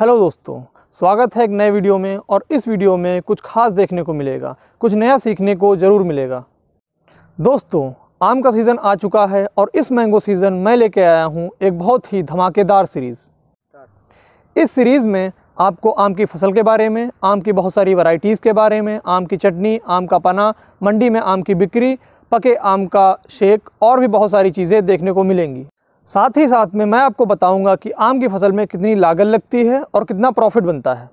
hello दोस्तों स्वागत है एक नए वीडियो में और इस वीडियो में कुछ खास देखने को मिलेगा कुछ नया सीखने को ज़रूर मिलेगा दोस्तों आम का सीज़न आ चुका है और इस मैंगो सीज़न मैं लेके आया हूँ एक बहुत ही धमाकेदार सीरीज़ इस सीरीज़ में आपको आम की फसल के बारे में आम की बहुत सारी वैरायटीज़ के बारे में आम की चटनी आम का पना मंडी में आम की बिक्री पके आम का शेक और भी बहुत सारी चीज़ें देखने को मिलेंगी साथ ही साथ में मैं आपको बताऊंगा कि आम की फसल में कितनी लागत लगती है और कितना प्रॉफिट बनता है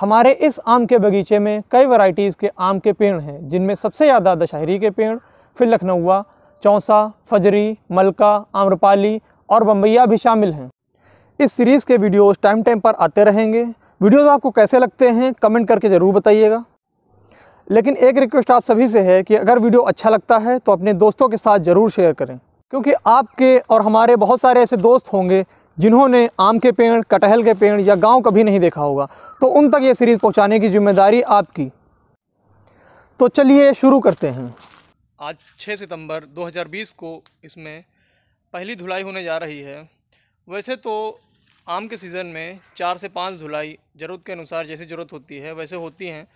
हमारे इस आम के बगीचे में कई वैरायटीज़ के आम के पेड़ हैं जिनमें सबसे ज़्यादा दशहरी के पेड़ फिर लखनऊआ चौंसा फजरी मलका आम्रपाली और बम्बैया भी शामिल हैं इस सीरीज़ के वीडियोज़ टाइम टाइम पर आते रहेंगे वीडियोज़ आपको कैसे लगते हैं कमेंट करके ज़रूर बताइएगा लेकिन एक रिक्वेस्ट आप सभी से है कि अगर वीडियो अच्छा लगता है तो अपने दोस्तों के साथ ज़रूर शेयर करें क्योंकि आपके और हमारे बहुत सारे ऐसे दोस्त होंगे जिन्होंने आम के पेड़ कटहल के पेड़ या गांव कभी नहीं देखा होगा तो उन तक ये सीरीज़ पहुंचाने की जिम्मेदारी आपकी तो चलिए शुरू करते हैं आज 6 सितंबर 2020 को इसमें पहली धुलाई होने जा रही है वैसे तो आम के सीज़न में चार से पाँच धुलाई ज़रूरत के अनुसार जैसी ज़रूरत होती है वैसे होती हैं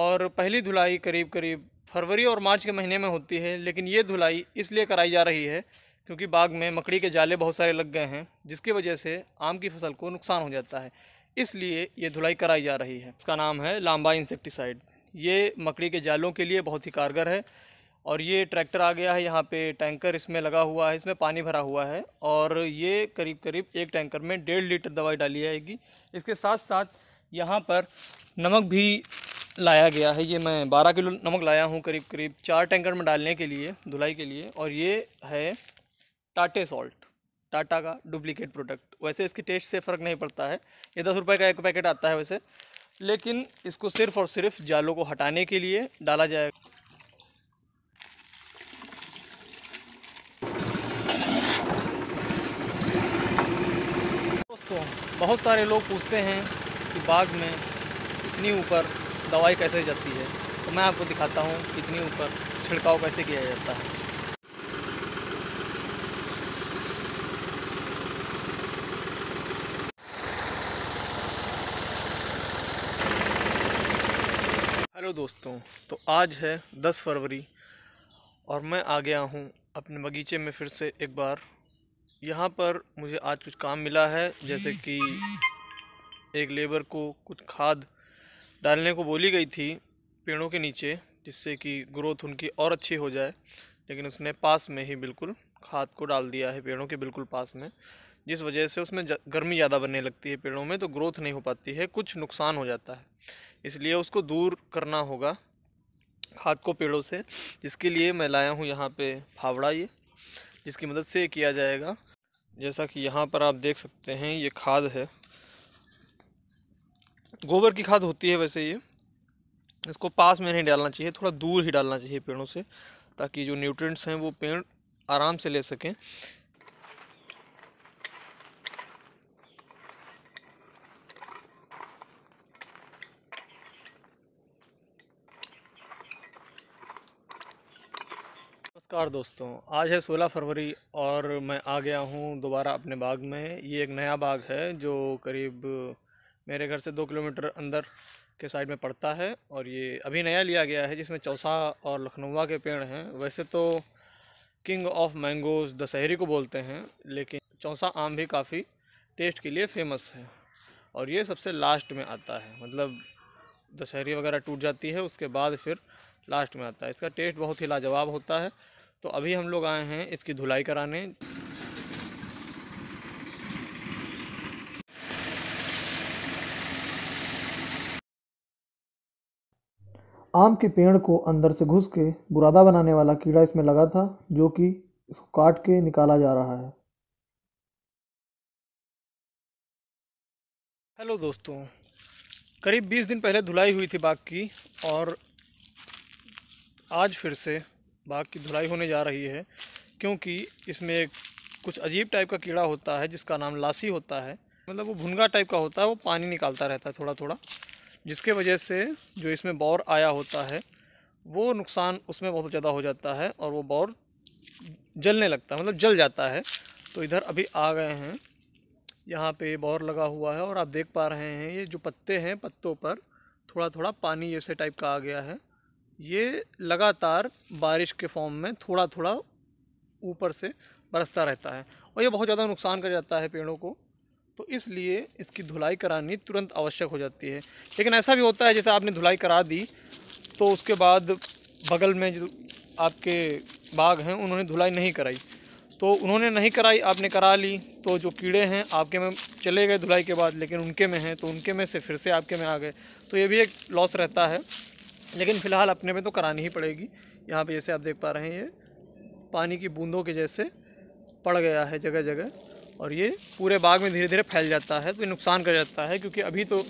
और पहली धुलाई करीब करीब फरवरी और मार्च के महीने में होती है लेकिन ये धुलाई इसलिए कराई जा रही है क्योंकि बाग में मकड़ी के जाले बहुत सारे लग गए हैं जिसकी वजह से आम की फसल को नुकसान हो जाता है इसलिए ये धुलाई कराई जा रही है इसका नाम है लांबा इंसेक्टिसाइड ये मकड़ी के जालों के लिए बहुत ही कारगर है और ये ट्रैक्टर आ गया है यहाँ पे टैंकर इसमें लगा हुआ है इसमें पानी भरा हुआ है और ये करीब करीब एक टैंकर में डेढ़ लीटर दवाई डाली जाएगी इसके साथ साथ यहाँ पर नमक भी लाया गया है ये मैं बारह किलो नमक लाया हूँ करीब करीब चार टैंकर में डालने के लिए धुलाई के लिए और ये है टाटे सॉल्ट टाटा का डुप्लीकेट प्रोडक्ट वैसे इसके टेस्ट से फ़र्क नहीं पड़ता है ये दस रुपये का एक पैकेट आता है वैसे लेकिन इसको सिर्फ़ और सिर्फ जालों को हटाने के लिए डाला जाएगा दोस्तों बहुत सारे लोग पूछते हैं कि बाग में इतनी ऊपर दवाई कैसे जाती है तो मैं आपको दिखाता हूँ कितनी ऊपर छिड़काव कैसे किया जाता है हेलो दोस्तों तो आज है 10 फरवरी और मैं आ गया हूँ अपने बगीचे में फिर से एक बार यहाँ पर मुझे आज कुछ काम मिला है जैसे कि एक लेबर को कुछ खाद डालने को बोली गई थी पेड़ों के नीचे जिससे कि ग्रोथ उनकी और अच्छी हो जाए लेकिन उसने पास में ही बिल्कुल खाद को डाल दिया है पेड़ों के बिल्कुल पास में जिस वजह से उसमें गर्मी ज़्यादा बनने लगती है पेड़ों में तो ग्रोथ नहीं हो पाती है कुछ नुकसान हो जाता है इसलिए उसको दूर करना होगा खाद को पेड़ों से जिसके लिए मैं लाया हूँ यहाँ पे फावड़ा ये जिसकी मदद से किया जाएगा जैसा कि यहाँ पर आप देख सकते हैं ये खाद है गोबर की खाद होती है वैसे ये इसको पास में नहीं डालना चाहिए थोड़ा दूर ही डालना चाहिए पेड़ों से ताकि जो न्यूट्रिएंट्स हैं वो पेड़ आराम से ले सकें नमस्कार दोस्तों आज है 16 फरवरी और मैं आ गया हूँ दोबारा अपने बाग में ये एक नया बाग है जो करीब मेरे घर से दो किलोमीटर अंदर के साइड में पड़ता है और ये अभी नया लिया गया है जिसमें चौसा और लखनऊवा के पेड़ हैं वैसे तो किंग ऑफ मैंगोज़ दशहरी को बोलते हैं लेकिन चौसा आम भी काफ़ी टेस्ट के लिए फेमस है और ये सबसे लास्ट में आता है मतलब दशहरी वगैरह टूट जाती है उसके बाद फिर लास्ट में आता है इसका टेस्ट बहुत ही लाजवाब होता है तो अभी हम लोग आए हैं इसकी धुलाई कराने आम के पेड़ को अंदर से घुस के बुरादा बनाने वाला कीड़ा इसमें लगा था जो कि इसको काट के निकाला जा रहा है हेलो दोस्तों करीब 20 दिन पहले धुलाई हुई थी बाग की और आज फिर से बाग की धुलाई होने जा रही है क्योंकि इसमें एक कुछ अजीब टाइप का कीड़ा होता है जिसका नाम लासी होता है मतलब वो भुनगा टाइप का होता है वो पानी निकालता रहता है थोड़ा थोड़ा जिसके वजह से जो इसमें बौर आया होता है वो नुकसान उसमें बहुत ज़्यादा हो जाता है और वो बौर जलने लगता है मतलब जल जाता है तो इधर अभी आ गए हैं यहाँ पे बौर लगा हुआ है और आप देख पा रहे हैं ये जो पत्ते हैं पत्तों पर थोड़ा थोड़ा पानी जैसे टाइप का आ गया है ये लगातार बारिश के फॉर्म में थोड़ा थोड़ा ऊपर से बरसता रहता है और ये बहुत ज़्यादा नुकसान कर जाता है पेड़ों को तो इसलिए इसकी धुलाई करानी तुरंत आवश्यक हो जाती है लेकिन ऐसा भी होता है जैसे आपने धुलाई करा दी तो उसके बाद बगल में जो आपके बाग हैं उन्होंने धुलाई नहीं कराई तो उन्होंने नहीं कराई आपने करा ली तो जो कीड़े हैं आपके में चले गए धुलाई के बाद लेकिन उनके में हैं तो उनके में से फिर से आपके में आ गए तो ये भी एक लॉस रहता है लेकिन फ़िलहाल अपने में तो करानी ही पड़ेगी यहाँ पे जैसे आप देख पा रहे हैं ये पानी की बूंदों के जैसे पड़ गया है जगह जगह और ये पूरे बाग में धीरे धीरे फैल जाता है तो ये नुकसान कर जाता है क्योंकि अभी तो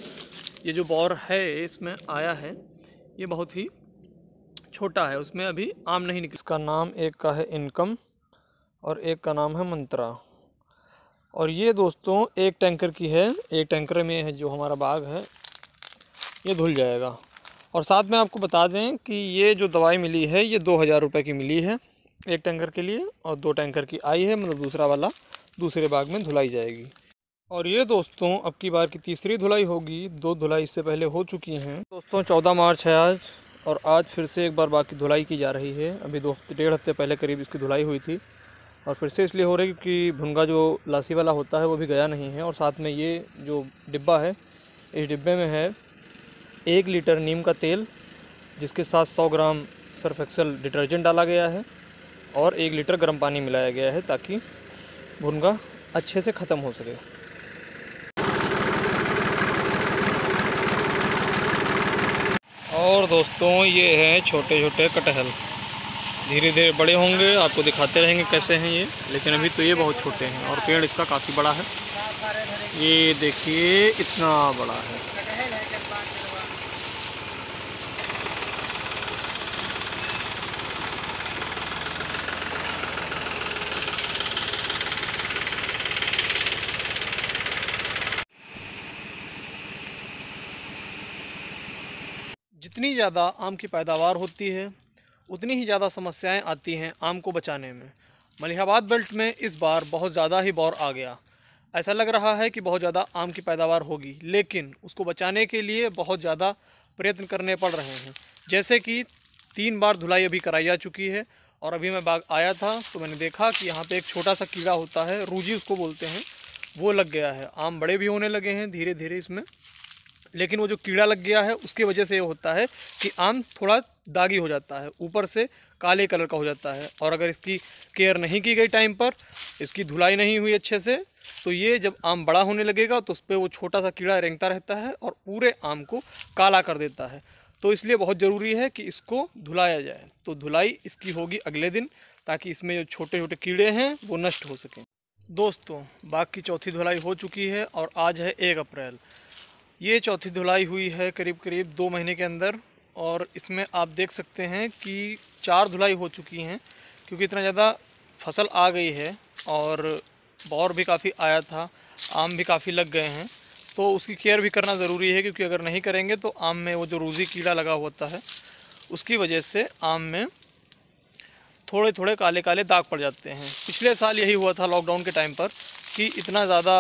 ये जो बौर है इसमें आया है ये बहुत ही छोटा है उसमें अभी आम नहीं निकल इसका नाम एक का है इनकम और एक का नाम है मंत्रा और ये दोस्तों एक टैंकर की है एक टैंकर में है जो हमारा बाग है ये धुल जाएगा और साथ में आपको बता दें कि ये जो दवाई मिली है ये दो हज़ार रुपये की मिली है एक टैंकर के लिए और दो टैंकर की आई है मतलब दूसरा वाला दूसरे बाग में धुलाई जाएगी और ये दोस्तों अब की बार की तीसरी धुलाई होगी दो धुलाई इससे पहले हो चुकी हैं दोस्तों चौदह मार्च है आज और आज फिर से एक बार बाग की धुलाई की जा रही है अभी दो हफ्ते डेढ़ हफ्ते पहले करीब इसकी धुलाई हुई थी और फिर से इसलिए हो रही क्योंकि भुनगा जो लासी वाला होता है वो भी गया नहीं है और साथ में ये जो डिब्बा है इस डिब्बे में है एक लीटर नीम का तेल जिसके साथ सौ ग्राम सर्फ एक्सल डिटर्जेंट डाला गया है और एक लीटर गर्म पानी मिलाया गया है ताकि भुनगा अच्छे से ख़त्म हो सके और दोस्तों ये है छोटे छोटे कटहल धीरे धीरे बड़े होंगे आपको दिखाते रहेंगे कैसे हैं ये लेकिन अभी तो ये बहुत छोटे हैं और पेड़ इसका काफ़ी बड़ा है ये देखिए इतना बड़ा है जितनी ज़्यादा आम की पैदावार होती है उतनी ही ज़्यादा समस्याएं आती हैं आम को बचाने में मलिहाबाद बेल्ट में इस बार बहुत ज़्यादा ही बौर आ गया ऐसा लग रहा है कि बहुत ज़्यादा आम की पैदावार होगी लेकिन उसको बचाने के लिए बहुत ज़्यादा प्रयत्न करने पड़ रहे हैं जैसे कि तीन बार धुलाई अभी कराई जा चुकी है और अभी मैं बाग आया था तो मैंने देखा कि यहाँ पर एक छोटा सा कीड़ा होता है रूजी उसको बोलते हैं वो लग गया है आम बड़े भी होने लगे हैं धीरे धीरे इसमें लेकिन वो जो कीड़ा लग गया है उसकी वजह से ये होता है कि आम थोड़ा दागी हो जाता है ऊपर से काले कलर का हो जाता है और अगर इसकी केयर नहीं की गई टाइम पर इसकी धुलाई नहीं हुई अच्छे से तो ये जब आम बड़ा होने लगेगा तो उस पर वो छोटा सा कीड़ा रेंगता रहता है और पूरे आम को काला कर देता है तो इसलिए बहुत ज़रूरी है कि इसको धुलाया जाए तो धुलाई इसकी होगी अगले दिन ताकि इसमें जो छोटे छोटे कीड़े हैं वो नष्ट हो सकें दोस्तों बाग की चौथी धुलाई हो चुकी है और आज है एक अप्रैल ये चौथी धुलाई हुई है करीब करीब दो महीने के अंदर और इसमें आप देख सकते हैं कि चार धुलाई हो चुकी हैं क्योंकि इतना ज़्यादा फसल आ गई है और बौर भी काफ़ी आया था आम भी काफ़ी लग गए हैं तो उसकी केयर भी करना ज़रूरी है क्योंकि अगर नहीं करेंगे तो आम में वो जो रूजी कीड़ा लगा होता है उसकी वजह से आम में थोड़े थोड़े काले काले दाग पड़ जाते हैं पिछले साल यही हुआ था लॉकडाउन के टाइम पर कि इतना ज़्यादा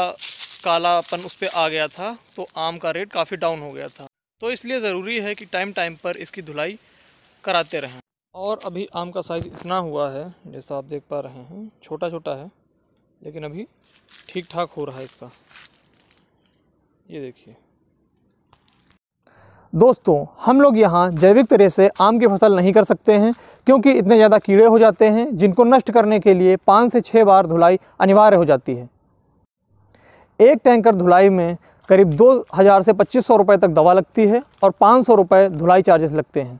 कालापन उस पर आ गया था तो आम का रेट काफ़ी डाउन हो गया था तो इसलिए ज़रूरी है कि टाइम टाइम पर इसकी धुलाई कराते रहें और अभी आम का साइज़ इतना हुआ है जैसा आप देख पा रहे हैं छोटा छोटा है लेकिन अभी ठीक ठाक हो रहा है इसका ये देखिए दोस्तों हम लोग यहाँ जैविक तरह से आम की फसल नहीं कर सकते हैं क्योंकि इतने ज़्यादा कीड़े हो जाते हैं जिनको नष्ट करने के लिए पाँच से छः बार धुलाई अनिवार्य हो जाती है एक टैंकर धुलाई में करीब दो हज़ार से पच्चीस सौ रुपये तक दवा लगती है और पाँच सौ रुपये धुलाई चार्जेस लगते हैं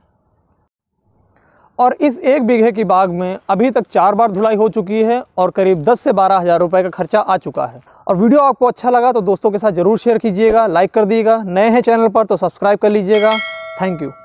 और इस एक बीघे की बाग में अभी तक चार बार धुलाई हो चुकी है और करीब दस से बारह हज़ार रुपये का खर्चा आ चुका है और वीडियो आपको अच्छा लगा तो दोस्तों के साथ ज़रूर शेयर कीजिएगा लाइक कर दीजिएगा नए हैं चैनल पर तो सब्सक्राइब कर लीजिएगा थैंक यू